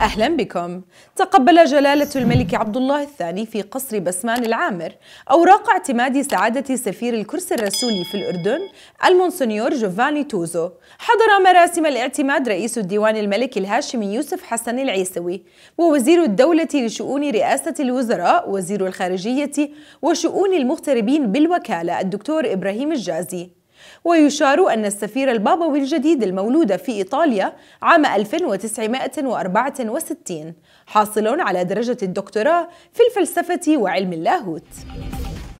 أهلا بكم تقبل جلالة الملك عبد الله الثاني في قصر بسمان العامر أوراق اعتماد سعادة سفير الكرسي الرسولي في الأردن المونسنيور جوفاني توزو حضر مراسم الاعتماد رئيس الديوان الملكي الهاشمي يوسف حسن العيسوي ووزير الدولة لشؤون رئاسة الوزراء وزير الخارجية وشؤون المغتربين بالوكالة الدكتور إبراهيم الجازي ويشار أن السفير البابوي الجديد المولود في إيطاليا عام 1964 حاصل على درجة الدكتوراه في الفلسفة وعلم اللاهوت